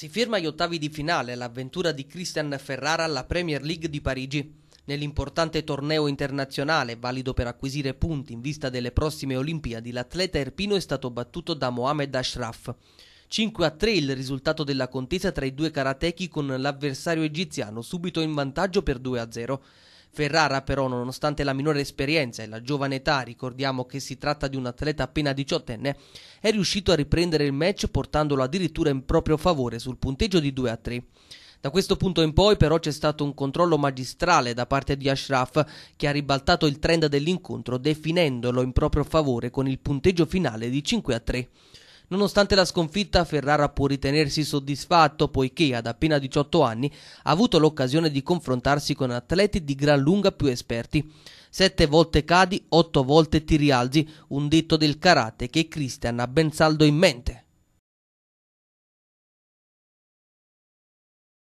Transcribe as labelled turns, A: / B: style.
A: Si firma agli ottavi di finale l'avventura di Christian Ferrara alla Premier League di Parigi. Nell'importante torneo internazionale, valido per acquisire punti in vista delle prossime Olimpiadi, l'atleta erpino è stato battuto da Mohamed Ashraf. 5 a 3 il risultato della contesa tra i due karatechi con l'avversario egiziano subito in vantaggio per 2 a 0. Ferrara però, nonostante la minore esperienza e la giovane età, ricordiamo che si tratta di un atleta appena diciottenne, è riuscito a riprendere il match portandolo addirittura in proprio favore sul punteggio di 2 a 3. Da questo punto in poi però c'è stato un controllo magistrale da parte di Ashraf che ha ribaltato il trend dell'incontro definendolo in proprio favore con il punteggio finale di 5 a 3. Nonostante la sconfitta, Ferrara può ritenersi soddisfatto poiché ad appena 18 anni ha avuto l'occasione di confrontarsi con atleti di gran lunga più esperti. Sette volte cadi, otto volte ti rialzi, un detto del karate che Christian ha ben saldo in mente.